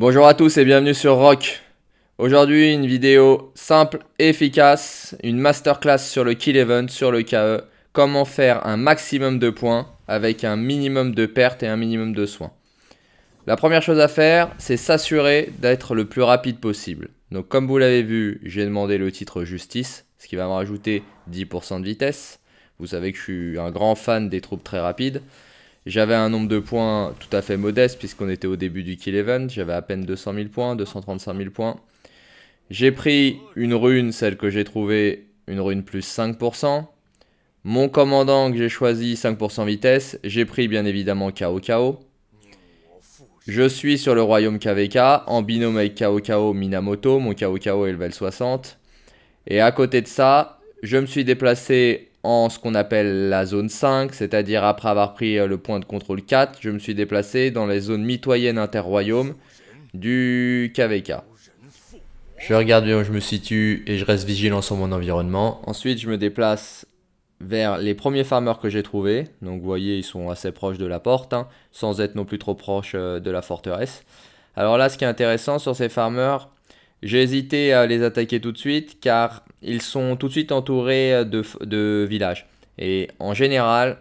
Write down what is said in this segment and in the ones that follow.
Bonjour à tous et bienvenue sur Rock. Aujourd'hui, une vidéo simple et efficace, une masterclass sur le kill event, sur le KE, comment faire un maximum de points avec un minimum de pertes et un minimum de soins. La première chose à faire, c'est s'assurer d'être le plus rapide possible. Donc comme vous l'avez vu, j'ai demandé le titre justice, ce qui va me rajouter 10% de vitesse. Vous savez que je suis un grand fan des troupes très rapides. J'avais un nombre de points tout à fait modeste puisqu'on était au début du kill event. J'avais à peine 200 000 points, 235 000 points. J'ai pris une rune, celle que j'ai trouvée, une rune plus 5%. Mon commandant que j'ai choisi, 5% vitesse. J'ai pris bien évidemment KO KO. Je suis sur le royaume KVK en binôme avec KO KO Minamoto. Mon KO KO est level 60. Et à côté de ça, je me suis déplacé en ce qu'on appelle la zone 5, c'est-à-dire après avoir pris euh, le point de contrôle 4, je me suis déplacé dans les zones mitoyennes interroyaumes du KVK. Je regarde bien où je me situe et je reste vigilant sur mon environnement. Ensuite, je me déplace vers les premiers farmers que j'ai trouvés. Donc vous voyez, ils sont assez proches de la porte, hein, sans être non plus trop proches euh, de la forteresse. Alors là, ce qui est intéressant sur ces farmers, j'ai hésité à les attaquer tout de suite car ils sont tout de suite entourés de, villages. Et en général,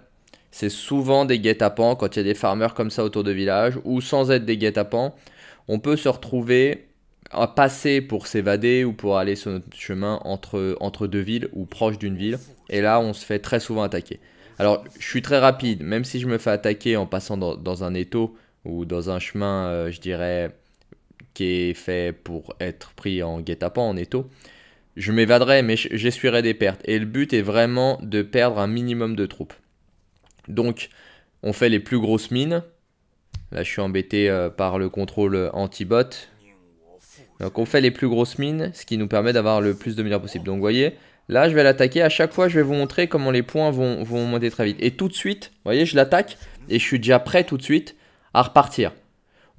c'est souvent des guet-apens quand il y a des farmers comme ça autour de villages ou sans être des guet-apens, on peut se retrouver à passer pour s'évader ou pour aller sur notre chemin entre, entre deux villes ou proche d'une ville. Et là, on se fait très souvent attaquer. Alors, je suis très rapide, même si je me fais attaquer en passant dans, un étau ou dans un chemin, euh, je dirais, qui est fait pour être pris en guet-apens, en étau, je m'évaderai, mais j'essuierai des pertes. Et le but est vraiment de perdre un minimum de troupes. Donc, on fait les plus grosses mines. Là, je suis embêté euh, par le contrôle anti-bot. Donc, on fait les plus grosses mines, ce qui nous permet d'avoir le plus de mineurs possible. Donc, vous voyez, là, je vais l'attaquer. À chaque fois, je vais vous montrer comment les points vont, vont monter très vite. Et tout de suite, vous voyez, je l'attaque et je suis déjà prêt tout de suite à repartir.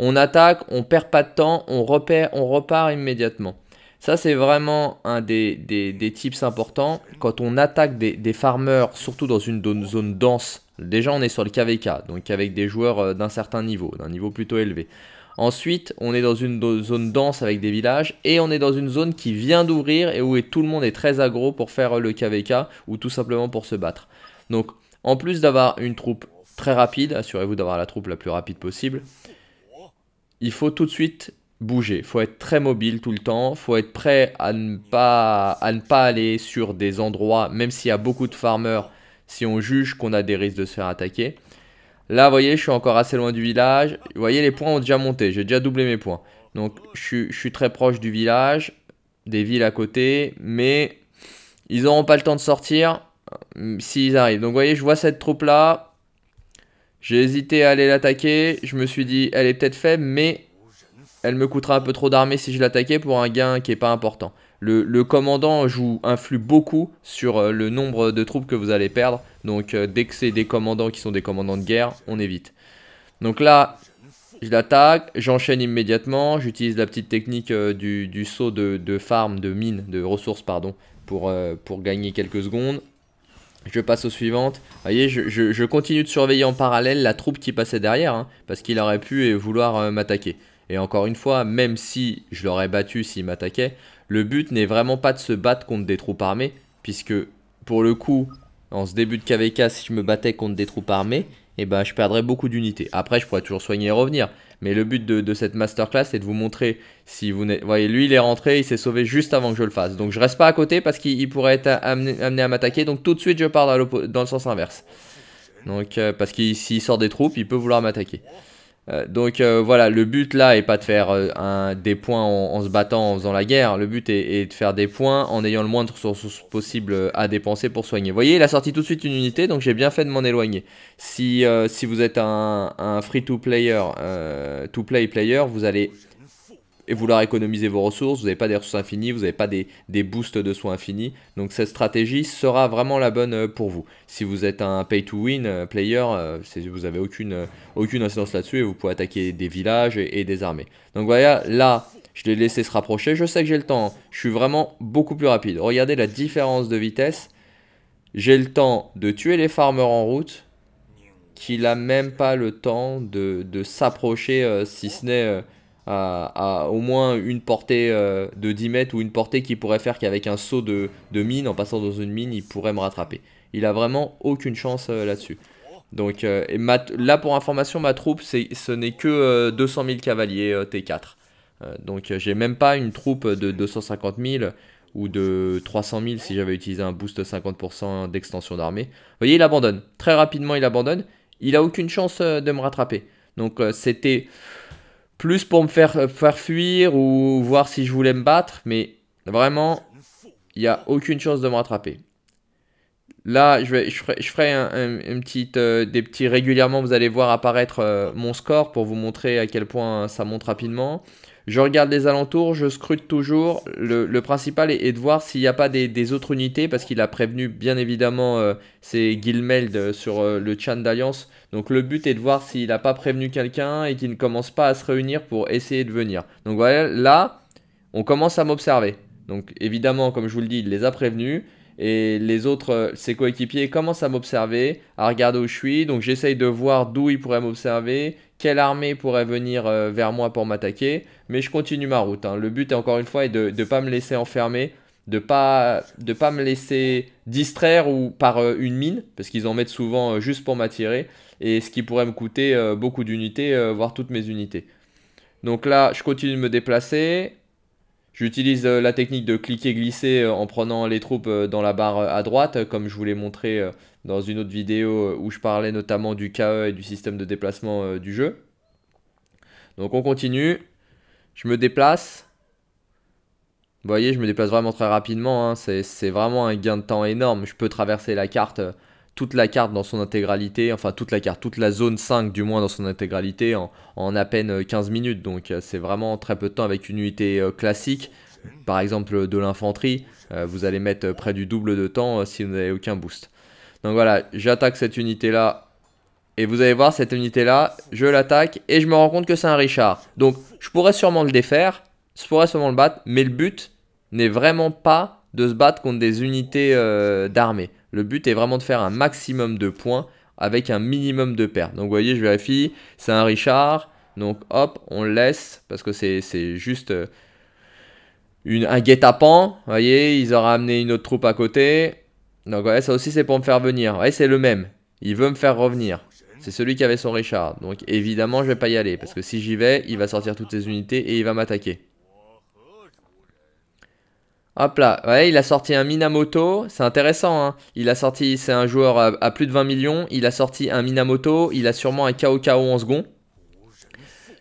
On attaque, on perd pas de temps, on, repère, on repart immédiatement. Ça, c'est vraiment un des, tips importants. Quand on attaque des, farmers, surtout dans une zone dense, déjà on est sur le KVK, donc avec des joueurs euh, d'un certain niveau, d'un niveau plutôt élevé. Ensuite, on est dans une zone dense avec des villages et on est dans une zone qui vient d'ouvrir et où tout le monde est très agro pour faire euh, le KVK ou tout simplement pour se battre. Donc, en plus d'avoir une troupe très rapide, assurez-vous d'avoir la troupe la plus rapide possible il faut tout de suite bouger. Il faut être très mobile tout le temps. Il faut être prêt à ne, pas, à ne pas aller sur des endroits, même s'il y a beaucoup de farmers, si on juge qu'on a des risques de se faire attaquer. Là, vous voyez, je suis encore assez loin du village. Vous voyez, les points ont déjà monté. J'ai déjà doublé mes points. Donc, je, je, suis très proche du village, des villes à côté. Mais ils n'auront pas le temps de sortir euh, s'ils arrivent. Donc, vous voyez, je vois cette troupe-là. J'ai hésité à aller l'attaquer. Je me suis dit, elle est peut-être faible, mais elle me coûtera un peu trop d'armée si je l'attaquais pour un gain qui n'est pas important. Le, commandant joue, influe beaucoup sur euh, le nombre de troupes que vous allez perdre. Donc euh, dès que c'est des commandants qui sont des commandants de guerre, on évite. Donc là, je l'attaque, j'enchaîne immédiatement. J'utilise la petite technique euh, du, saut de, farm, de mine, de ressources, pardon, pour, pour gagner quelques secondes. Je passe aux suivantes. Vous voyez, je, continue de surveiller en parallèle la troupe qui passait derrière, hein, parce qu'il aurait pu vouloir euh, m'attaquer. Et encore une fois, même si je l'aurais battu s'il m'attaquait, le but n'est vraiment pas de se battre contre des troupes armées, puisque pour le coup, en ce début de KVK, si je me battais contre des troupes armées, eh ben, je perdrais beaucoup d'unités. Après, je pourrais toujours soigner et revenir. Mais le but de, cette masterclass, c'est de vous montrer si vous voyez, lui, il est rentré, il s'est sauvé juste avant que je le fasse. Donc je reste pas à côté parce qu'il pourrait être amené, à m'attaquer. Donc tout de suite, je pars dans, le sens inverse. Donc euh, parce qu'il s'il sort des troupes, il peut vouloir m'attaquer. Euh, donc euh, voilà, le but là est pas de faire euh, un, des points en, se battant, en faisant la guerre. Le but est, de faire des points en ayant le moins de ressources possible à dépenser pour soigner. Vous voyez, il a sorti tout de suite une unité, donc j'ai bien fait de m'en éloigner. Si, si, vous êtes un, un free-to-player, to-play player, vous allez et vouloir économiser vos ressources, vous n'avez pas des ressources infinies, vous n'avez pas des, boosts de soins infinis. Donc cette stratégie sera vraiment la bonne euh, pour vous. Si vous êtes un pay-to-win euh, player, euh, vous n'avez aucune, aucune incidence là-dessus et vous pouvez attaquer des villages et, des armées. Donc voilà, là, je l'ai laissé se rapprocher. Je sais que j'ai le temps. Je suis vraiment beaucoup plus rapide. Regardez la différence de vitesse. J'ai le temps de tuer les farmers en route. Qu'il a même pas le temps de, s'approcher, si ce n'est à, au moins une portée euh, de 10 mètres ou une portée qui pourrait faire qu'avec un saut de, de, mine, en passant dans une mine, il pourrait me rattraper. Il a vraiment aucune chance euh, là-dessus. Donc euh, là pour information, ma troupe, ce n'est que 200 000 cavaliers T4. donc j'ai même pas une troupe de 250 000 ou de 300 000 si j'avais utilisé un boost 50% d'extension d'armée. Vous voyez, il abandonne. Très rapidement, il abandonne. Il a aucune chance de me rattraper. Donc c'était plus pour me faire, euh, faire fuir ou voir si je voulais me battre, mais vraiment, il n'y a aucune chance de me rattraper. Là, je, vais, je ferai, un, euh, des petits régulièrement, vous allez voir apparaître euh, mon score pour vous montrer à quel point ça monte rapidement. Je regarde les alentours, je scrute toujours. Le, principal est, de voir s'il n'y a pas des, autres unités, parce qu'il a prévenu bien évidemment ses euh, c'est sur euh, le chan d'Alliance. Donc le but est de voir s'il n'a pas prévenu quelqu'un et qu'il ne commence pas à se réunir pour essayer de venir. Donc voilà, là, on commence à m'observer. Donc évidemment, comme je vous le dis, il les a prévenus et les autres, euh, ses coéquipiers commencent à m'observer, à regarder où je suis. Donc j'essaye de voir d'où ils pourraient m'observer, quelle armée pourrait venir euh, vers moi pour m'attaquer. Mais je continue ma route. Hein. Le but, encore une fois, est de ne pas me laisser enfermer, de ne pas, de pas me laisser distraire ou par euh, une mine, parce qu'ils en mettent souvent juste pour m'attirer, et ce qui pourrait me coûter beaucoup d'unités, voire toutes mes unités. Donc là, je continue de me déplacer. J'utilise euh, la technique de cliquer-glisser euh, en prenant les troupes euh, dans la barre à droite, comme je vous l'ai montré dans une autre vidéo où je parlais notamment du KE et du système de déplacement du jeu. Donc on continue, je me déplace. Vous voyez, je me déplace vraiment très rapidement, hein. c'est vraiment un gain de temps énorme. Je peux traverser la carte toute la carte dans son intégralité, enfin toute la carte, toute la zone 5 du moins dans son intégralité en, à peine 15 euh, minutes. Donc euh, c'est vraiment très peu de temps avec une unité euh, classique, par exemple de l'infanterie, vous allez mettre près du double de temps si vous n'avez aucun boost. Donc voilà, j'attaque cette unité là. Et vous allez voir, cette unité là, je l'attaque et je me rends compte que c'est un Richard. Donc je pourrais sûrement le défaire, je pourrais sûrement le battre, mais le but n'est vraiment pas de se battre contre des unités d'armée. Le but est vraiment de faire un maximum de points avec un minimum de pertes. Donc vous voyez, je vérifie, c'est un Richard. Donc hop, on le laisse parce que c'est juste euh, une, un guet-apens. Vous voyez, ils auraient amené une autre troupe à côté. Donc ouais, ça aussi c'est pour me faire venir. Ouais, c'est le même. Il veut me faire revenir. C'est celui qui avait son Richard. Donc évidemment, je vais pas y aller parce que si j'y vais, il va sortir toutes ses unités et il va m'attaquer. Hop là, il a sorti un Minamoto, c'est intéressant. Hein. Il a sorti, c'est un joueur à, plus de 20 millions. Il a sorti un Minamoto, il a sûrement un KO KO en second.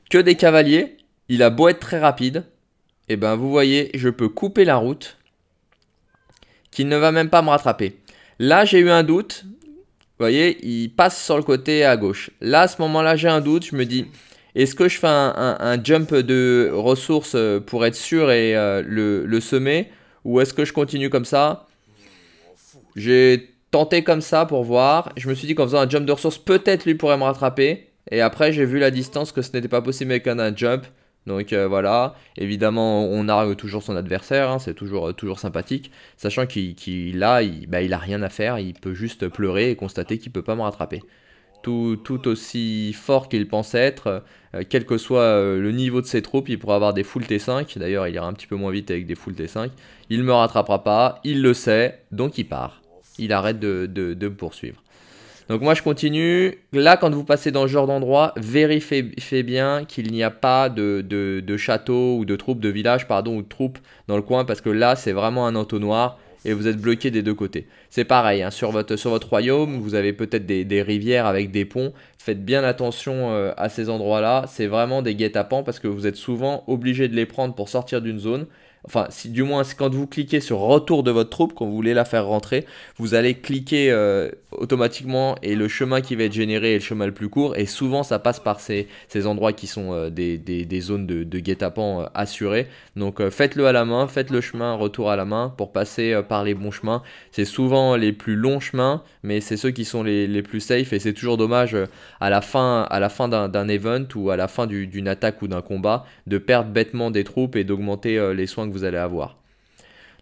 Que des cavaliers, il a beau être très rapide. Et eh ben vous voyez, je peux couper la route. Qu'il ne va même pas me rattraper. Là, j'ai eu un doute. Vous voyez, il passe sur le côté à gauche. Là, à ce moment-là, j'ai un doute. Je me dis, est-ce que je fais un, jump de ressources pour être sûr et euh, le, le semer ou est-ce que je continue comme ça J'ai tenté comme ça pour voir. Je me suis dit qu'en faisant un jump de ressources, peut-être lui pourrait me rattraper. Et après, j'ai vu la distance que ce n'était pas possible avec un jump. Donc euh, voilà, évidemment, on argue toujours son adversaire, hein. c'est toujours, euh, toujours sympathique, sachant qu'il a, bah, il a rien à faire, il peut juste pleurer et constater qu'il peut pas me rattraper tout, aussi fort qu'il pense être, euh, quel que soit euh, le niveau de ses troupes, il pourra avoir des full T5, d'ailleurs il ira un petit peu moins vite avec des full T5, il me rattrapera pas, il le sait, donc il part, il arrête de, de, me poursuivre. Donc moi je continue, là quand vous passez dans ce genre d'endroit, vérifiez bien qu'il n'y a pas de, de, de château ou de troupes, de village, pardon, ou de troupes dans le coin, parce que là c'est vraiment un entonnoir, et vous êtes bloqué des deux côtés. C'est pareil, hein, sur, votre, sur votre royaume, vous avez peut-être des, rivières avec des ponts. Faites bien attention euh, à ces endroits-là. C'est vraiment des guet-apens parce que vous êtes souvent obligé de les prendre pour sortir d'une zone. Enfin, si, du moins, quand vous cliquez sur retour de votre troupe, quand vous voulez la faire rentrer, vous allez cliquer euh, automatiquement et le chemin qui va être généré est le chemin le plus court et souvent ça passe par ces, endroits qui sont euh, des, zones de, guet-apens euh, assurées donc euh, faites-le à la main faites le chemin retour à la main pour passer par les bons chemins c'est souvent les plus longs chemins mais c'est ceux qui sont les, plus safe et c'est toujours dommage à la fin à la fin d'un event ou à la fin d'une attaque ou d'un combat de perdre bêtement des troupes et d'augmenter les soins que vous allez avoir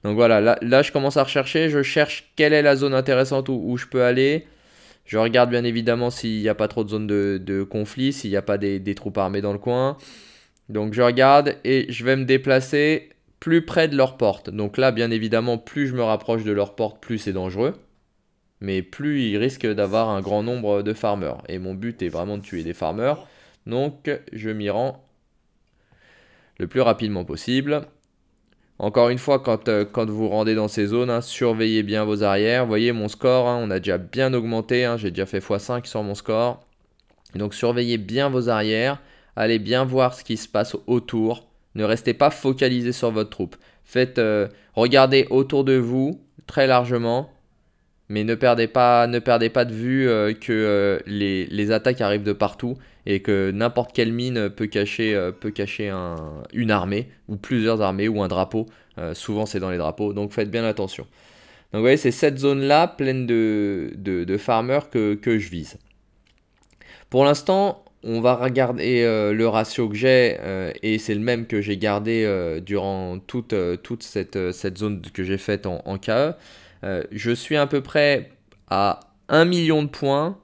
donc voilà, là, je commence à rechercher, je cherche quelle est la zone intéressante où, je peux aller. Je regarde bien évidemment s'il n'y a pas trop de zones de, conflit, s'il n'y a pas des, troupes armées dans le coin. Donc je regarde et je vais me déplacer plus près de leur porte. Donc là, bien évidemment, plus je me rapproche de leur porte, plus c'est dangereux. Mais plus ils risquent d'avoir un grand nombre de farmers. Et mon but est vraiment de tuer des farmers. Donc je m'y rends le plus rapidement possible. Encore une fois, quand, euh, vous rendez dans ces zones, hein, surveillez bien vos arrières. Vous voyez mon score, hein, on a déjà bien augmenté. Hein, j'ai déjà fait x5 sur mon score. Donc surveillez bien vos arrières. Allez bien voir ce qui se passe autour. Ne restez pas focalisé sur votre troupe. Faites, euh, regardez autour de vous très largement mais ne perdez pas, ne perdez pas de vue euh, que euh, les, attaques arrivent de partout et que n'importe quelle mine peut cacher, euh, peut cacher une armée ou plusieurs armées ou un drapeau. souvent c'est dans les drapeaux, donc faites bien attention. Donc vous voyez, c'est cette zone-là pleine de, de, farmers que, je vise. Pour l'instant, on va regarder le ratio que j'ai et c'est le même que j'ai gardé durant toute, toute cette, zone que j'ai faite en, en KE. Euh, je suis à peu près à 1 million de points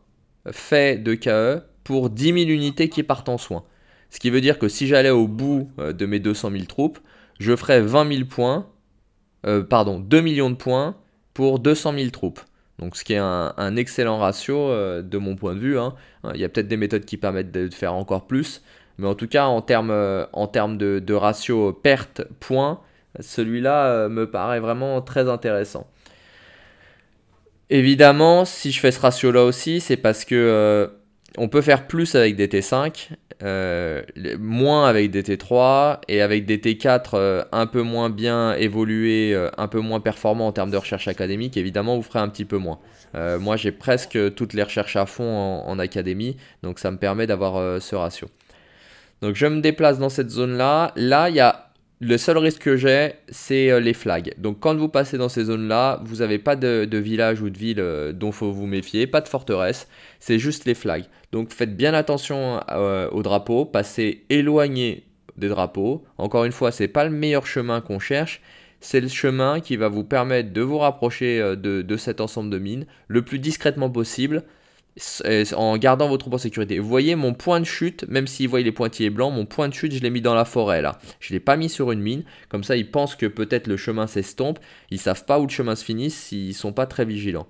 faits de KE pour 10 000 unités qui partent en soins. Ce qui veut dire que si j'allais au bout euh, de mes 200 000 troupes, je ferais 20 points, euh, pardon, 2 millions de points pour 200 000 troupes. Donc ce qui est un, excellent ratio de mon point de vue. Hein. Il y a peut-être des méthodes qui permettent de faire encore plus, mais en tout cas en termes en de, ratio perte points celui-là me paraît vraiment très intéressant. Évidemment, si je fais ce ratio-là aussi, c'est parce que euh, on peut faire plus avec des T5, euh, moins avec des T3 et avec des T4 euh, un peu moins bien évolués, un peu moins performants en termes de recherche académique. Évidemment, vous ferez un petit peu moins. moi, j'ai presque toutes les recherches à fond en, en académie, donc ça me permet d'avoir ce ratio. Donc je me déplace dans cette zone-là. Là, il y a le seul risque que j'ai, c'est euh, les flags. Donc quand vous passez dans ces zones-là, vous n'avez pas de, village ou de ville euh, dont faut vous méfier, pas de forteresse, c'est juste les flags. Donc faites bien attention euh, aux drapeaux, passez éloigné des drapeaux. Encore une fois, c'est pas le meilleur chemin qu'on cherche, c'est le chemin qui va vous permettre de vous rapprocher de cet ensemble de mines le plus discrètement possible euh, en gardant vos troupes en sécurité. Vous voyez mon point de chute, même s'il voit les pointillés blancs, mon point de chute, je l'ai mis dans la forêt là. Je ne l'ai pas mis sur une mine, comme ça ils pensent que peut-être le chemin s'estompe, ils savent pas où le chemin se finit s'ils sont pas très vigilants.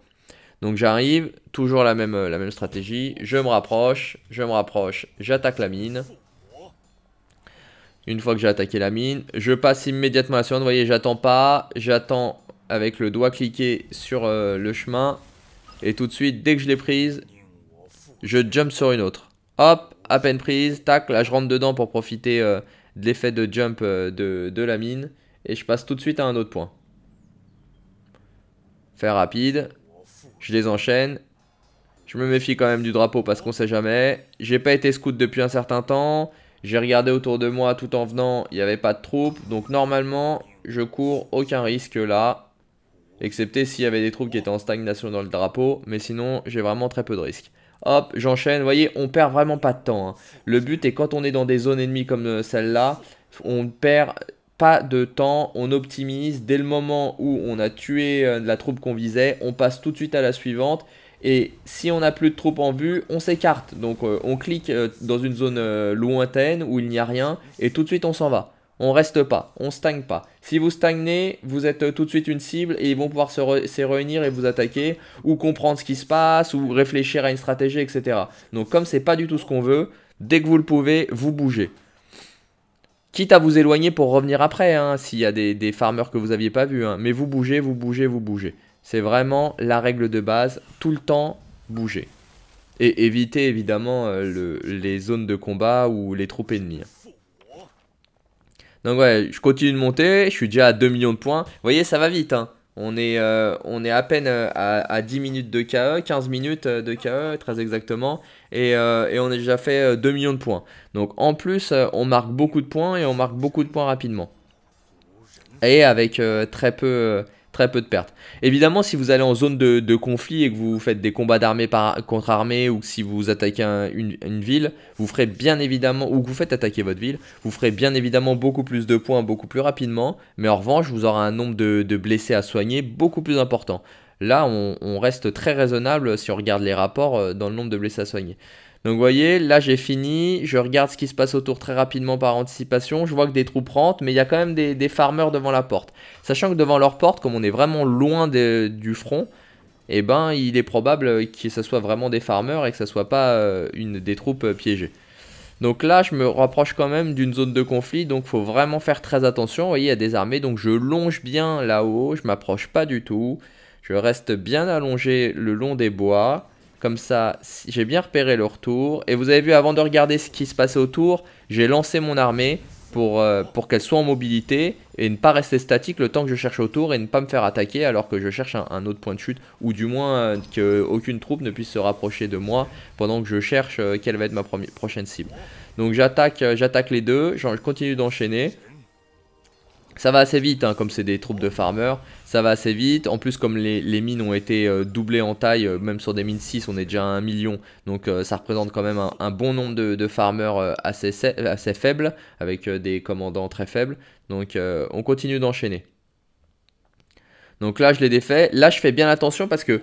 Donc j'arrive, toujours la même, euh, la même stratégie, je me rapproche, je me rapproche, j'attaque la mine. Une fois que j'ai attaqué la mine, je passe immédiatement la seconde, vous voyez j'attends pas, j'attends avec le doigt cliqué sur euh, le chemin. Et tout de suite, dès que je l'ai prise, je jump sur une autre. Hop, à peine prise, tac, là je rentre dedans pour profiter euh, de l'effet de jump euh, de, de, la mine. Et je passe tout de suite à un autre point. Faire rapide. Je les enchaîne. Je me méfie quand même du drapeau parce qu'on sait jamais. J'ai pas été scout depuis un certain temps. J'ai regardé autour de moi tout en venant, il n'y avait pas de troupes. Donc normalement, je cours aucun risque là. Excepté s'il y avait des troupes qui étaient en stagnation dans le drapeau. Mais sinon, j'ai vraiment très peu de risques. Hop, j'enchaîne. Vous voyez, on perd vraiment pas de temps. Hein. Le but est quand on est dans des zones ennemies comme euh, celle-là, on ne perd pas de temps, on optimise. Dès le moment où on a tué euh, la troupe qu'on visait, on passe tout de suite à la suivante. Et si on n'a plus de troupe en vue, on s'écarte. Donc euh, on clique dans une zone lointaine où il n'y a rien et tout de suite on s'en va. On reste pas, on stagne pas. Si vous stagnez, vous êtes tout de suite une cible et ils vont pouvoir se, réunir et vous attaquer ou comprendre ce qui se passe ou réfléchir à une stratégie, etc. Donc comme c'est pas du tout ce qu'on veut, dès que vous le pouvez, vous bougez. Quitte à vous éloigner pour revenir après, hein, s'il y a des, des, farmers que vous aviez pas vus. Hein. Mais vous bougez, vous bougez, vous bougez. C'est vraiment la règle de base, tout le temps bouger. Et éviter évidemment euh, les zones de combat ou les troupes ennemies. Hein. Donc ouais, je continue de monter, je suis déjà à 2 millions de points. Vous voyez, ça va vite. Hein. On, est, euh, on est à peine euh, à, 10 minutes de KE, 15 minutes euh, de KE, très exactement. Et, on a déjà fait 2 millions de points. Donc en plus, on marque beaucoup de points et on marque beaucoup de points rapidement. Et avec très peu très peu de pertes. Évidemment, si vous allez en zone de, conflit et que vous faites des combats d'armée contre armée ou si vous attaquez une, ville, vous ferez bien évidemment, ou que vous faites attaquer votre ville, vous ferez bien évidemment beaucoup plus de points beaucoup plus rapidement, mais en revanche, vous aurez un nombre de blessés à soigner beaucoup plus important. Là, on, reste très raisonnable si on regarde les rapports euh, dans le nombre de blessés à soigner. Donc vous voyez, là j'ai fini, je regarde ce qui se passe autour très rapidement par anticipation, je vois que des troupes rentrent, mais il y a quand même des, des farmers devant la porte. Sachant que devant leur porte, comme on est vraiment loin du front, eh ben il est probable que ce soit vraiment des farmers et que ce ne soit pas euh, une, des troupes euh, piégées. Donc là, je me rapproche quand même d'une zone de conflit, donc faut vraiment faire très attention. Vous voyez, il y a des armées, donc je longe bien là-haut, je m'approche pas du tout. Je reste bien allongé le long des bois. Comme ça, j'ai bien repéré leur tour. Et vous avez vu, avant de regarder ce qui se passait autour, j'ai lancé mon armée pour, euh, pour qu'elle soit en mobilité et ne pas rester statique le temps que je cherche autour et ne pas me faire attaquer alors que je cherche un, autre point de chute ou du moins euh, qu'aucune troupe ne puisse se rapprocher de moi pendant que je cherche euh, quelle va être ma prochaine cible. Donc j'attaque les deux, je continue d'enchaîner. Ça va assez vite, hein, comme c'est des troupes de farmers, ça va assez vite. En plus, comme les, mines ont été euh, doublées en taille, euh, même sur des mines 6, on est déjà à 1 million. Donc euh, ça représente quand même un, bon nombre de, de farmers assez, assez faibles, avec des commandants très faibles. Donc on continue d'enchaîner. Donc là, je les défait. Là, je fais bien attention parce que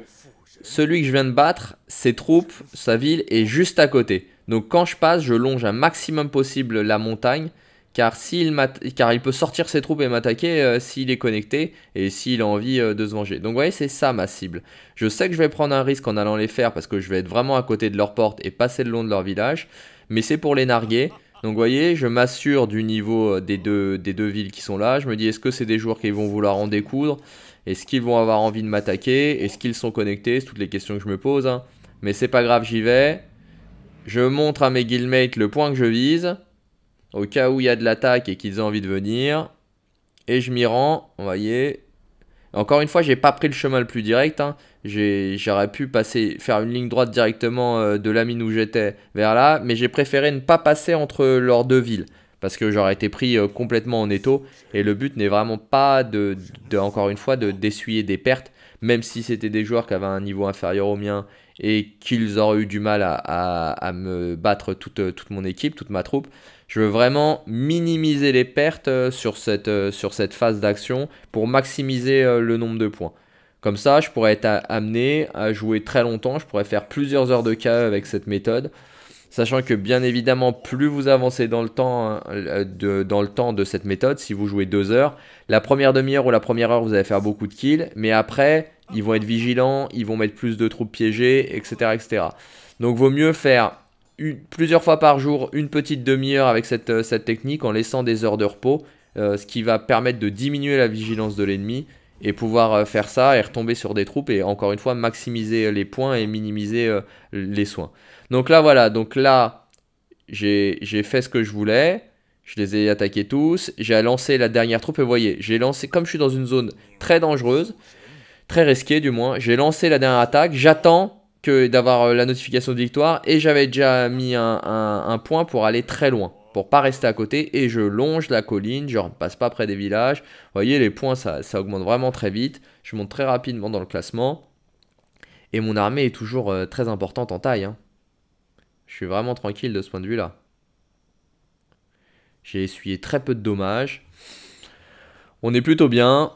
celui que je viens de battre, ses troupes, sa ville est juste à côté. Donc quand je passe, je longe un maximum possible la montagne car, il car il peut sortir ses troupes et m'attaquer euh, s'il est connecté et s'il a envie euh, de se venger. Donc vous voyez, c'est ça ma cible. Je sais que je vais prendre un risque en allant les faire parce que je vais être vraiment à côté de leur porte et passer le long de leur village, mais c'est pour les narguer. Donc vous voyez, je m'assure du niveau euh, des deux, des deux villes qui sont là. Je me dis, est-ce que c'est des joueurs qui vont vouloir en découdre Est-ce qu'ils vont avoir envie de m'attaquer Est-ce qu'ils sont connectés C'est toutes les questions que je me pose. Hein. Mais c'est pas grave, j'y vais. Je montre à mes guildmates le point que je vise au cas où il y a de l'attaque et qu'ils ont envie de venir. Et je m'y rends, vous voyez. Encore une fois, j'ai pas pris le chemin le plus direct. Hein. J'aurais pu passer, faire une ligne droite directement euh, de la mine où j'étais vers là, mais j'ai préféré ne pas passer entre leurs deux villes parce que j'aurais été pris euh, complètement en étau. Et le but n'est vraiment pas de, encore une fois, d'essuyer des pertes, même si c'était des joueurs qui avaient un niveau inférieur au mien et qu'ils auraient eu du mal à, à me battre toute, toute mon équipe, toute ma troupe. Je veux vraiment minimiser les pertes euh, sur cette, euh, sur cette phase d'action pour maximiser euh, le nombre de points. Comme ça, je pourrais être amené à jouer très longtemps, je pourrais faire plusieurs heures de KE avec cette méthode. Sachant que bien évidemment, plus vous avancez dans le temps de, dans le temps de cette méthode, si vous jouez deux heures, la première demi-heure ou la première heure, vous allez faire beaucoup de kills, mais après, ils vont être vigilants, ils vont mettre plus de troupes piégées, etc. etc. Donc vaut mieux faire plusieurs fois par jour une petite demi-heure avec cette, euh, cette, technique en laissant des heures de repos, euh, ce qui va permettre de diminuer la vigilance de l'ennemi et pouvoir euh, faire ça et retomber sur des troupes et encore une fois maximiser les points et minimiser les soins. Donc là voilà, donc là j'ai fait ce que je voulais, je les ai attaqués tous, j'ai lancé la dernière troupe et vous voyez, j'ai lancé comme je suis dans une zone très dangereuse, très risquée du moins, j'ai lancé la dernière attaque, j'attends que d'avoir euh, la notification de victoire et j'avais déjà mis un, point pour aller très loin pour pas rester à côté et je longe la colline, je ne passe pas près des villages. Vous voyez les points ça, augmente vraiment très vite, je monte très rapidement dans le classement et mon armée est toujours euh, très importante en taille. Hein. Je suis vraiment tranquille de ce point de vue là. J'ai essuyé très peu de dommages. On est plutôt bien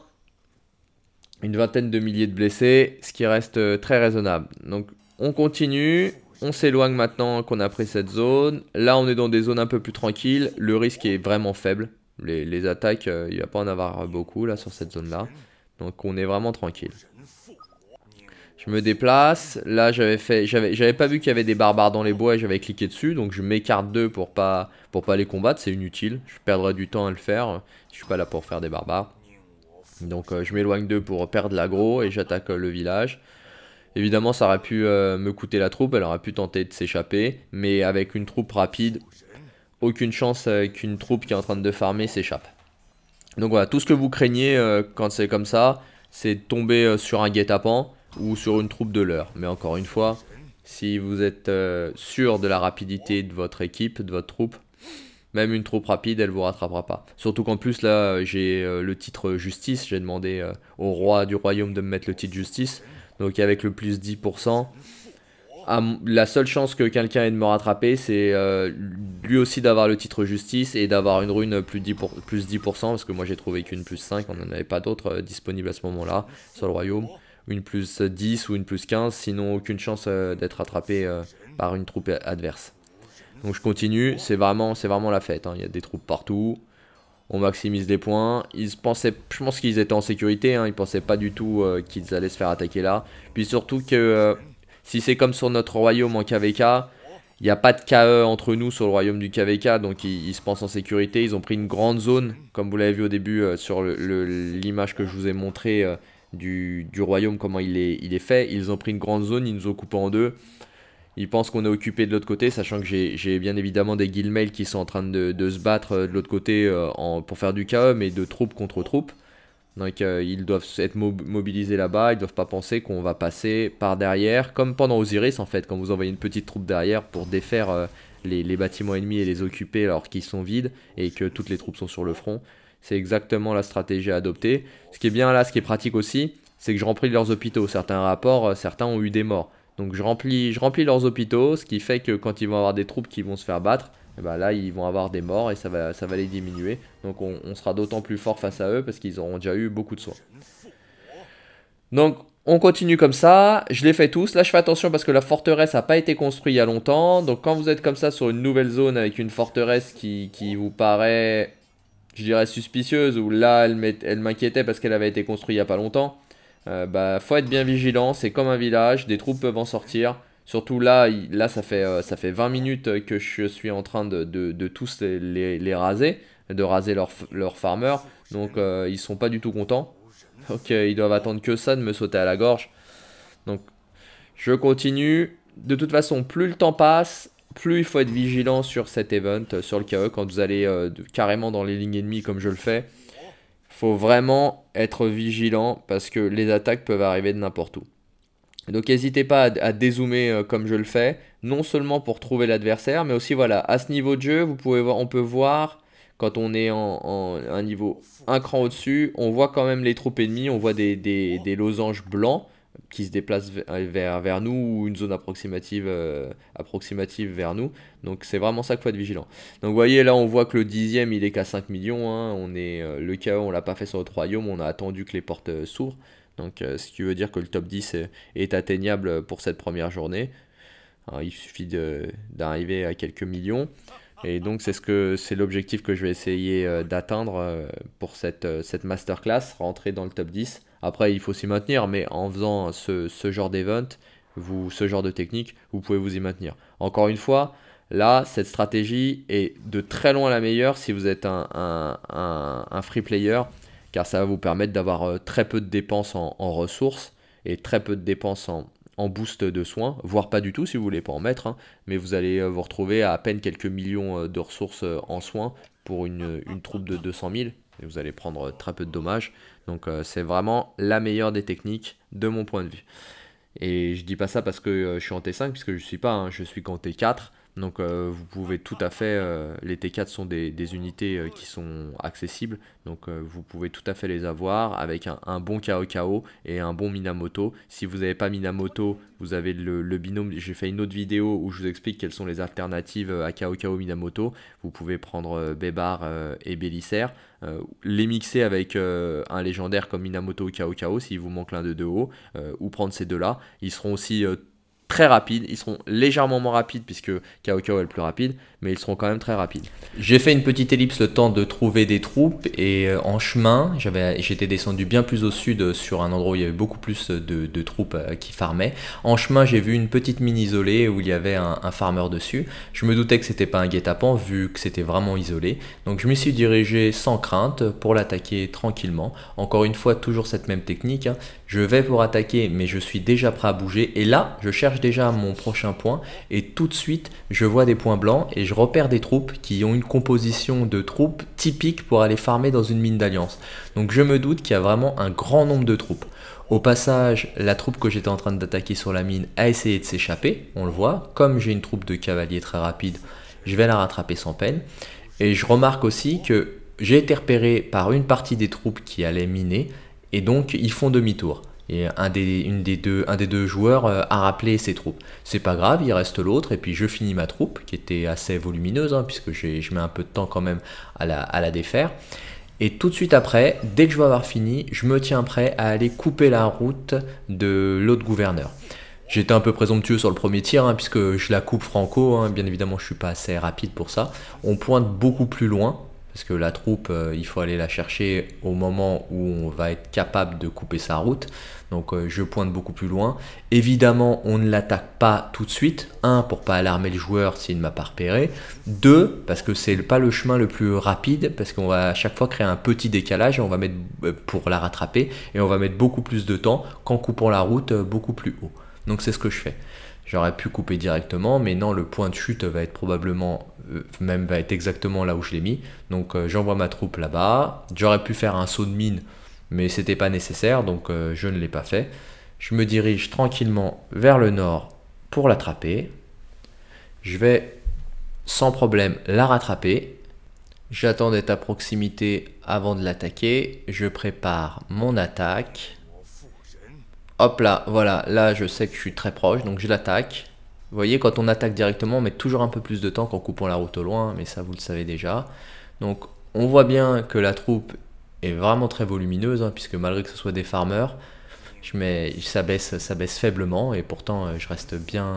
une vingtaine de milliers de blessés, ce qui reste euh, très raisonnable. Donc on continue. On s'éloigne maintenant qu'on a pris cette zone. Là, on est dans des zones un peu plus tranquilles. Le risque est vraiment faible. Les, attaques, euh, il ne va pas en avoir beaucoup là sur cette zone-là. Donc on est vraiment tranquille. Je me déplace. Là, j'avais fait, j'avais pas vu qu'il y avait des barbares dans les bois et j'avais cliqué dessus. Donc je m'écarte d'eux pour pas, pour pas les combattre. C'est inutile. Je perdrais du temps à le faire. Je suis pas là pour faire des barbares. Donc euh, je m'éloigne d'eux pour perdre l'agro et j'attaque euh, le village. Évidemment, ça aurait pu euh, me coûter la troupe, elle aurait pu tenter de s'échapper, mais avec une troupe rapide, aucune chance euh, qu'une troupe qui est en train de farmer s'échappe. Donc voilà, tout ce que vous craignez euh, quand c'est comme ça, c'est de tomber sur un guet-apens ou sur une troupe de l'heure. Mais encore une fois, si vous êtes sûr de la rapidité de votre équipe, de votre troupe, même une troupe rapide, elle vous rattrapera pas. Surtout qu'en plus, là, j'ai le titre justice. J'ai demandé au roi du royaume de me mettre le titre justice. Donc avec le plus 10%, la seule chance que quelqu'un ait de me rattraper, c'est euh, lui aussi d'avoir le titre justice et d'avoir une rune plus 10%, parce que moi j'ai trouvé qu'une plus 5, on n'en avait pas d'autres euh, disponibles à ce moment-là sur le royaume. Une plus 10 ou une plus 15, sinon aucune chance euh, d'être rattrapé par une troupe adverse. Donc je continue, c'est vraiment, vraiment la fête, hein. il y a des troupes partout on maximise des points. Ils pensaient, je pense qu'ils étaient en sécurité, hein, ils pensaient pas du tout euh, qu'ils allaient se faire attaquer là. Puis surtout que euh, si c'est comme sur notre royaume en KVK, il n'y a pas de KE entre nous sur le royaume du KVK, donc ils, se pensent en sécurité. Ils ont pris une grande zone, comme vous l'avez vu au début euh, sur l'image que je vous ai montrée du, royaume, comment il est, il est fait. Ils ont pris une grande zone, ils nous ont coupé en deux. Ils pensent qu'on est occupé de l'autre côté, sachant que j'ai bien évidemment des guillemets qui sont en train de, se battre euh, de l'autre côté euh, pour faire du chaos mais de troupes contre troupes. Donc euh, ils doivent être mobilisés là-bas, ils doivent pas penser qu'on va passer par derrière, comme pendant Osiris en fait, quand vous envoyez une petite troupe derrière pour défaire les, bâtiments ennemis et les occuper alors qu'ils sont vides et que toutes les troupes sont sur le front. C'est exactement la stratégie à adopter. Ce qui est bien là, ce qui est pratique aussi, c'est que je remplis leurs hôpitaux. Certains rapports, certains ont eu des morts. Donc je remplis, je remplis leurs hôpitaux, ce qui fait que quand ils vont avoir des troupes qui vont se faire battre, eh ben là ils vont avoir des morts et ça va, ça va les diminuer. Donc on, sera d'autant plus fort face à eux parce qu'ils auront déjà eu beaucoup de soins. Donc on continue comme ça, je les fais tous. Là, je fais attention parce que la forteresse n'a pas été construite il y a longtemps. Donc, quand vous êtes comme ça sur une nouvelle zone avec une forteresse qui, qui vous paraît, je dirais, suspicieuse, ou là, elle m'inquiétait parce qu'elle avait été construite il n'y a pas longtemps, euh, bah, faut être bien vigilant, c'est comme un village, des troupes peuvent en sortir. Surtout là, là ça, fait, euh, ça fait 20 minutes que je suis en train de, tous les, raser, de raser leurs leur farmers, donc euh, ils sont pas du tout contents. Donc ils doivent attendre que ça ne me sauter à la gorge. Donc je continue. De toute façon, plus le temps passe, plus il faut être vigilant sur cet event, sur le KE, quand vous allez carrément dans les lignes ennemies comme je le fais faut vraiment être vigilant parce que les attaques peuvent arriver de n'importe où. Donc n'hésitez pas à, dézoomer euh, comme je le fais, non seulement pour trouver l'adversaire, mais aussi voilà, à ce niveau de jeu, vous pouvez voir, on peut voir quand on est en, un niveau un cran au-dessus, on voit quand même les troupes ennemies, on voit des losanges blancs qui se déplace euh, vers, vers nous ou une zone approximative, euh, approximative vers nous. Donc c'est vraiment ça qu'il faut être vigilant. Donc vous voyez là on voit que le dixième il est qu'à 5 millions. Hein. On est, euh, le KO on l'a pas fait sur le royaume, on a attendu que les portes s'ouvrent. Donc ce qui veut dire que le top 10 est, atteignable pour cette première journée. Hein, il suffit d'arriver à quelques millions. Et donc c'est ce que c'est l'objectif que je vais essayer d'atteindre pour cette, cette masterclass, rentrer dans le top 10 après, il faut s'y maintenir, mais en faisant ce, genre d'event, vous, ce genre de technique, vous pouvez vous y maintenir. Encore une fois, là, cette stratégie est de très loin la meilleure si vous êtes un, free player, car ça va vous permettre d'avoir euh, très peu de dépenses en, ressources et très peu de dépenses en, boost de soins, voire pas du tout si vous voulez pas en mettre, hein. mais vous allez euh, vous retrouver à à peine quelques millions euh, de ressources en soins pour une, une troupe de 200 000, et vous allez prendre très peu de dommages. Donc euh, c'est vraiment la meilleure des techniques de mon point de vue. Et je dis pas ça parce que euh, je suis en T5, puisque je ne suis pas, hein. je suis qu'en T4. Donc euh, vous pouvez tout à fait, euh, les T4 sont des, unités euh, qui sont accessibles, donc vous pouvez tout à fait les avoir avec un, bon Kaokao et un bon Minamoto. Si vous n'avez pas Minamoto, vous avez le, binôme, j'ai fait une autre vidéo où je vous explique quelles sont les alternatives à Kaokao Minamoto. Vous pouvez prendre Bébar et Bélissaire, les mixer avec un légendaire comme Minamoto ou Kaokao s'il vous manque l'un de deux haut, ou prendre ces deux-là. Ils seront aussi très rapides. Ils seront légèrement moins rapides puisque Kaokao est le plus rapide, mais ils seront quand même très rapides. J'ai fait une petite ellipse le temps de trouver des troupes et euh, en chemin, j'étais descendu bien plus au sud euh, sur un endroit où il y avait beaucoup plus euh, de, troupes qui farmaient. En chemin, j'ai vu une petite mine isolée où il y avait un, farmer dessus. Je me doutais que c'était pas un guet-apens vu que c'était vraiment isolé. Donc je me suis dirigé sans crainte pour l'attaquer tranquillement. Encore une fois, toujours cette même technique. Hein je vais pour attaquer, mais je suis déjà prêt à bouger. Et là, je cherche déjà mon prochain point. Et tout de suite, je vois des points blancs et je repère des troupes qui ont une composition de troupes typique pour aller farmer dans une mine d'alliance. Donc je me doute qu'il y a vraiment un grand nombre de troupes. Au passage, la troupe que j'étais en train d'attaquer sur la mine a essayé de s'échapper, on le voit. Comme j'ai une troupe de cavaliers très rapide, je vais la rattraper sans peine. Et je remarque aussi que j'ai été repéré par une partie des troupes qui allaient miner et donc, ils font demi-tour. Et un des, une des deux, joueurs euh, a rappelé ses troupes. C'est pas grave, il reste l'autre, et puis je finis ma troupe, qui était assez volumineuse, hein, puisque je mets un peu de temps quand même à la, défaire. Et tout de suite après, dès que je vais avoir fini, je me tiens prêt à aller couper la route de l'autre gouverneur. J'étais un peu présomptueux sur le premier tir, hein, puisque je la coupe franco, hein. bien évidemment je suis pas assez rapide pour ça. On pointe beaucoup plus loin, parce que la troupe, euh, il faut aller la chercher au moment où on va être capable de couper sa route. Donc euh, je pointe beaucoup plus loin. Évidemment, on ne l'attaque pas tout de suite. Un, pour pas alarmer le joueur s'il ne m'a pas repéré. Deux, parce que c'est pas le chemin le plus rapide, parce qu'on va à chaque fois créer un petit décalage, on va mettre euh, pour la rattraper, et on va mettre beaucoup plus de temps qu'en coupant la route beaucoup plus haut. Donc c'est ce que je fais. J'aurais pu couper directement, mais non, le point de chute va être probablement, euh, même va être exactement là où je l'ai mis. Donc euh, j'envoie ma troupe là-bas. J'aurais pu faire un saut de mine, mais c'était pas nécessaire, donc euh, je ne l'ai pas fait. Je me dirige tranquillement vers le nord pour l'attraper. Je vais sans problème la rattraper. J'attends d'être à proximité avant de l'attaquer. Je prépare mon attaque. Hop là, voilà, là je sais que je suis très proche, donc je l'attaque. Vous voyez, quand on attaque directement, on met toujours un peu plus de temps qu'en coupant la route au loin, mais ça vous le savez déjà. Donc on voit bien que la troupe est vraiment très volumineuse, hein, puisque malgré que ce soit des farmers, je mets, ça, baisse, faiblement, et pourtant euh, je reste bien,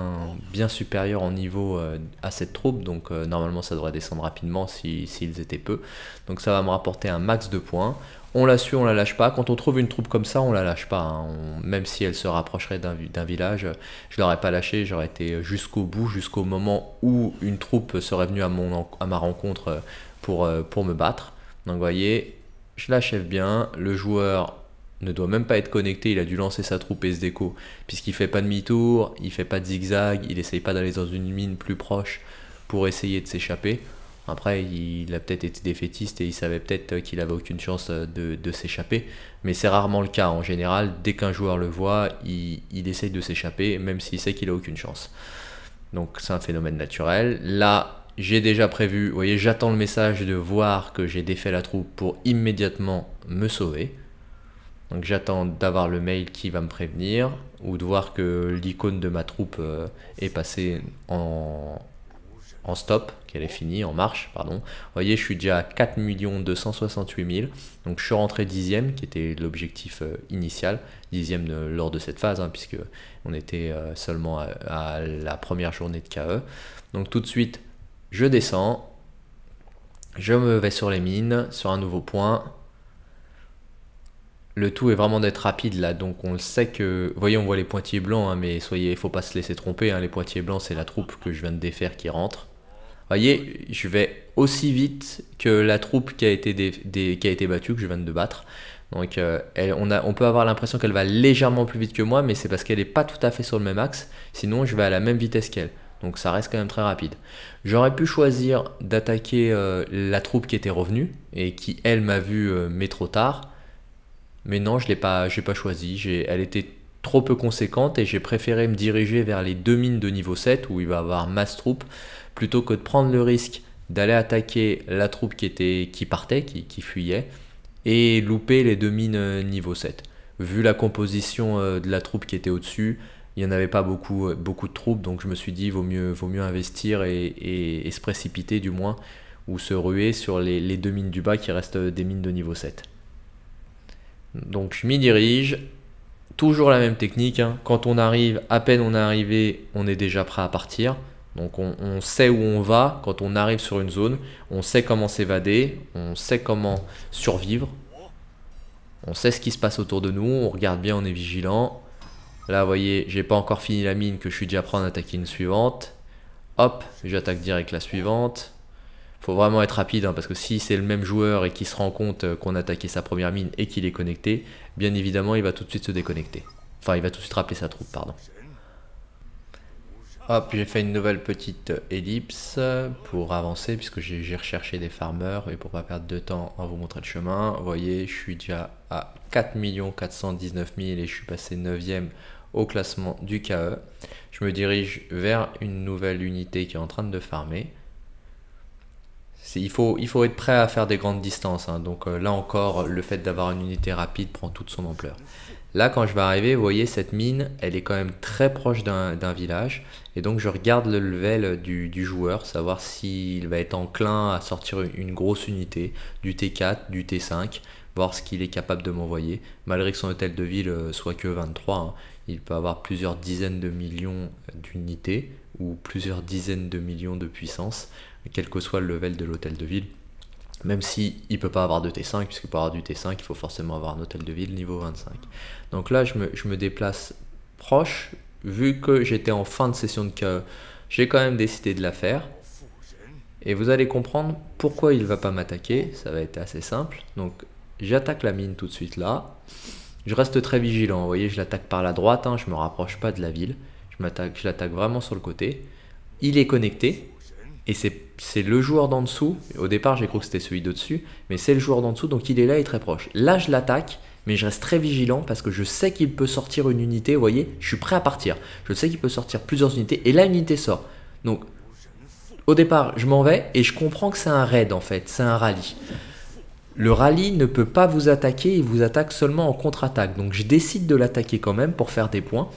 bien supérieur en niveau euh, à cette troupe, donc euh, normalement ça devrait descendre rapidement s'ils si, étaient peu. Donc ça va me rapporter un max de points on la suit, on la lâche pas. Quand on trouve une troupe comme ça, on la lâche pas. Hein. même si elle se rapprocherait d'un village, je l'aurais pas lâché. J'aurais été jusqu'au bout, jusqu'au moment où une troupe serait venue à, mon, à ma rencontre euh, pour, euh, pour me battre. Donc vous voyez, je l'achève bien. Le joueur ne doit même pas être connecté, il a dû lancer sa troupe et se déco, puisqu'il fait pas demi-tour, il fait pas de zigzag, il essaye pas d'aller dans une mine plus proche pour essayer de s'échapper. Après, il a peut-être été défaitiste et il savait peut-être euh, qu'il avait aucune chance euh, de, s'échapper, mais c'est rarement le cas. En général, dès qu'un joueur le voit, il, essaye de s'échapper, même s'il sait qu'il a aucune chance. Donc c'est un phénomène naturel. Là, j'ai déjà prévu, vous voyez, j'attends le message de voir que j'ai défait la troupe pour immédiatement me sauver. Donc j'attends d'avoir le mail qui va me prévenir ou de voir que l'icône de ma troupe euh, est passée en, en stop, qu'elle est finie, en marche, pardon. Vous voyez, je suis déjà à 4 268 000. Donc je suis rentré dixième, qui était l'objectif euh, initial, dixième lors de cette phase, hein, puisque on était euh, seulement à, la première journée de KE. Donc tout de suite, je descends, je me vais sur les mines, sur un nouveau point. Le tout est vraiment d'être rapide là, donc on le sait que... Vous voyez, on voit les pointillés blancs, hein, mais soyez, il faut pas se laisser tromper. Hein. les pointillés blancs, c'est la troupe que je viens de défaire qui rentre voyez, je vais aussi vite que la troupe qui a été, qui a été battue, que je viens de battre. Donc euh, on, peut avoir l'impression qu'elle va légèrement plus vite que moi, mais c'est parce qu'elle n'est pas tout à fait sur le même axe, sinon je vais à la même vitesse qu'elle. Donc ça reste quand même très rapide. J'aurais pu choisir d'attaquer euh, la troupe qui était revenue et qui elle m'a vu euh, mais trop tard. Mais non, je ne l'ai pas, pas choisi. Elle était trop peu conséquente et j'ai préféré me diriger vers les deux mines de niveau 7 où il va y avoir masse troupe plutôt que de prendre le risque d'aller attaquer la troupe qui, partait, qui, fuyait, et louper les deux mines euh, niveau 7. Vu la composition euh, de la troupe qui était au-dessus, il n'y en avait pas beaucoup, euh, beaucoup de troupes, donc je me suis dit, vaut mieux, vaut mieux investir et, se précipiter du moins, ou se ruer sur les, deux mines du bas qui restent des mines de niveau 7. Donc je m'y dirige, toujours la même technique, hein. quand on arrive, à peine on est arrivé, on est déjà prêt à partir. Donc on, sait où on va quand on arrive sur une zone, on sait comment s'évader, on sait comment survivre, on sait ce qui se passe autour de nous, on regarde bien, on est vigilant. Là, vous voyez, j'ai pas encore fini la mine que je suis déjà prêt à attaquer une suivante. Hop, j'attaque direct la suivante. Faut vraiment être rapide hein, parce que si c'est le même joueur et qu'il se rend compte euh, qu'on a attaqué sa première mine et qu'il est connecté, bien évidemment, il va tout de suite se déconnecter. Enfin, il va tout de suite rappeler sa troupe, pardon. Hop, j'ai fait une nouvelle petite euh, ellipse euh, pour avancer puisque j'ai recherché des farmers et pour pas perdre de temps à vous montrer le chemin. Vous voyez, je suis déjà à 4 419 000 et je suis passé 9e au classement du KE. Je me dirige vers une nouvelle unité qui est en train de farmer. Il faut, être prêt à faire des grandes distances. Hein. Donc euh, là encore, le fait d'avoir une unité rapide prend toute son ampleur. Là, quand je vais arriver, vous voyez, cette mine, elle est quand même très proche d'un village. Et donc, je regarde le level du, joueur, savoir s'il va être enclin à sortir une grosse unité, du T4, du T5, voir ce qu'il est capable de m'envoyer. Malgré que son hôtel de ville euh, soit que 23, hein, il peut avoir plusieurs dizaines de millions d'unités ou plusieurs dizaines de millions de puissance, quel que soit le level de l'hôtel de ville. Même si il peut pas avoir de T5, puisque pour avoir du T5, il faut forcément avoir un hôtel de ville niveau 25. Donc là, je me, déplace proche, vu que j'étais en fin de session de KE, j'ai quand même décidé de la faire. Et vous allez comprendre pourquoi il va pas m'attaquer, ça va être assez simple. Donc j'attaque la mine tout de suite là. Je reste très vigilant, vous voyez, je l'attaque par la droite, hein, je me rapproche pas de la ville. Je l'attaque vraiment sur le côté. Il est connecté, et c'est c'est le joueur d'en dessous. Au départ, j'ai cru que c'était celui de dessus, mais c'est le joueur d'en dessous, donc il est là et très proche. Là, je l'attaque, mais je reste très vigilant parce que je sais qu'il peut sortir une unité. Vous voyez, je suis prêt à partir. Je sais qu'il peut sortir plusieurs unités, et là, unité sort. Donc, au départ, je m'en vais et je comprends que c'est un raid en fait, c'est un rallye. Le rallye ne peut pas vous attaquer, il vous attaque seulement en contre-attaque. Donc je décide de l'attaquer quand même pour faire des points.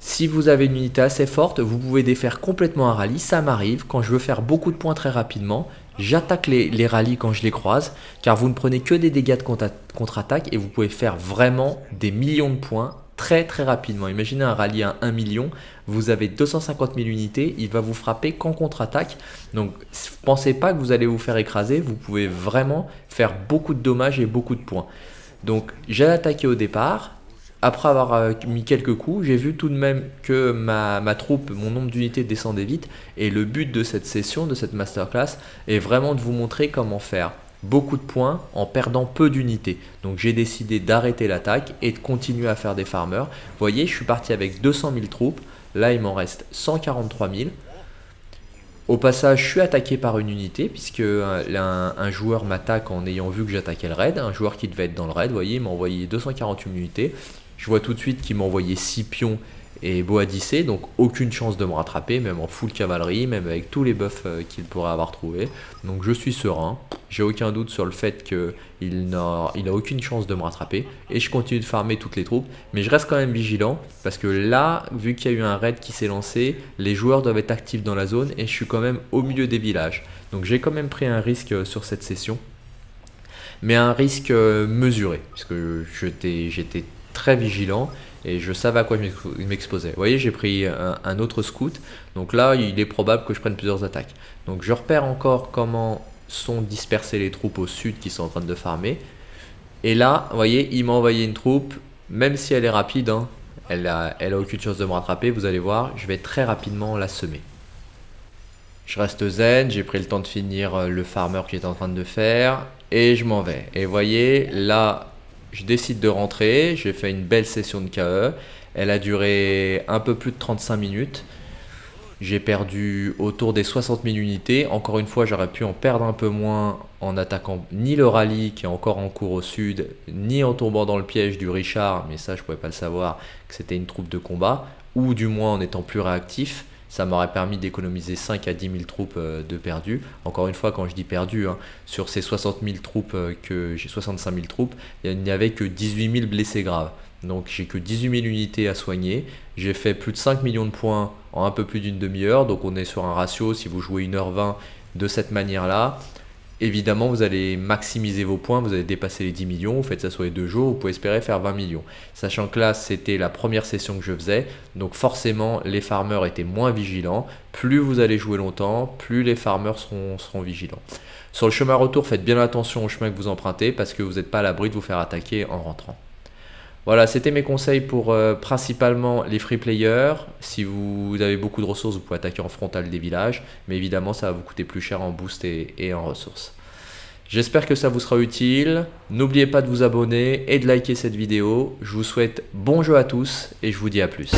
Si vous avez une unité assez forte, vous pouvez défaire complètement un rallye. Ça m'arrive quand je veux faire beaucoup de points très rapidement. J'attaque les, les rallyes quand je les croise, car vous ne prenez que des dégâts de contre-attaque et vous pouvez faire vraiment des millions de points très très rapidement. Imaginez un rallye à 1 million, vous avez 250 000 unités, il va vous frapper qu'en contre-attaque. Donc pensez pas que vous allez vous faire écraser, vous pouvez vraiment faire beaucoup de dommages et beaucoup de points. Donc j'ai attaqué au départ, après avoir euh, mis quelques coups, j'ai vu tout de même que ma, troupe, mon nombre d'unités descendait vite. Et le but de cette session, de cette masterclass, est vraiment de vous montrer comment faire beaucoup de points en perdant peu d'unités. Donc j'ai décidé d'arrêter l'attaque et de continuer à faire des farmers. Vous voyez, je suis parti avec 200 000 troupes. Là, il m'en reste 143 000. Au passage, je suis attaqué par une unité, puisque euh, un, un joueur m'attaque en ayant vu que j'attaquais le raid. Un joueur qui devait être dans le raid, vous voyez, il m'a envoyé 248 unités. Je vois tout de suite qu'il m'a envoyé 6 pions et Boadicée, donc aucune chance de me rattraper, même en full cavalerie, même avec tous les buffs euh, qu'il pourrait avoir trouvé. Donc je suis serein, j'ai aucun doute sur le fait qu'il n'a il a aucune chance de me rattraper, et je continue de farmer toutes les troupes, mais je reste quand même vigilant, parce que là, vu qu'il y a eu un raid qui s'est lancé, les joueurs doivent être actifs dans la zone, et je suis quand même au milieu des villages. Donc j'ai quand même pris un risque euh, sur cette session, mais un risque euh, mesuré, parce que j'étais très vigilant et je savais à quoi je m'exposais. Vous voyez, j'ai pris un, autre scout, donc là, il est probable que je prenne plusieurs attaques. Donc je repère encore comment sont dispersées les troupes au sud qui sont en train de farmer. Et là, vous voyez, il m'a envoyé une troupe, même si elle est rapide, hein. elle, a, elle a aucune chance de me rattraper, vous allez voir, je vais très rapidement la semer. Je reste zen, j'ai pris le temps de finir euh, le farmer que j'étais en train de faire, et je m'en vais. Et voyez, là, je décide de rentrer, j'ai fait une belle session de KE, elle a duré un peu plus de 35 minutes, j'ai perdu autour des 60 000 unités, encore une fois j'aurais pu en perdre un peu moins en attaquant ni le rallye qui est encore en cours au sud, ni en tombant dans le piège du Richard, mais ça je pouvais pas le savoir, que c'était une troupe de combat, ou du moins en étant plus réactif ça m'aurait permis d'économiser 5 à 10 000 troupes euh, de perdus. Encore une fois, quand je dis perdus, hein, sur ces 60 000 troupes euh, que j'ai 65 000 troupes, il n'y avait que 18 000 blessés graves. Donc j'ai que 18 000 unités à soigner. J'ai fait plus de 5 millions de points en un peu plus d'une demi-heure. Donc on est sur un ratio, si vous jouez 1h20 de cette manière-là, évidemment, vous allez maximiser vos points, vous allez dépasser les 10 millions, vous faites ça sur les deux jours, vous pouvez espérer faire 20 millions. Sachant que là, c'était la première session que je faisais, donc forcément, les farmers étaient moins vigilants. Plus vous allez jouer longtemps, plus les farmers seront, seront vigilants. Sur le chemin retour, faites bien attention au chemin que vous empruntez parce que vous n'êtes pas à l'abri de vous faire attaquer en rentrant. Voilà, c'était mes conseils pour euh, principalement les free players. Si vous avez beaucoup de ressources, vous pouvez attaquer en frontal des villages, mais évidemment, ça va vous coûter plus cher en boost et en ressources. J'espère que ça vous sera utile. N'oubliez pas de vous abonner et de liker cette vidéo. Je vous souhaite bon jeu à tous et je vous dis à plus.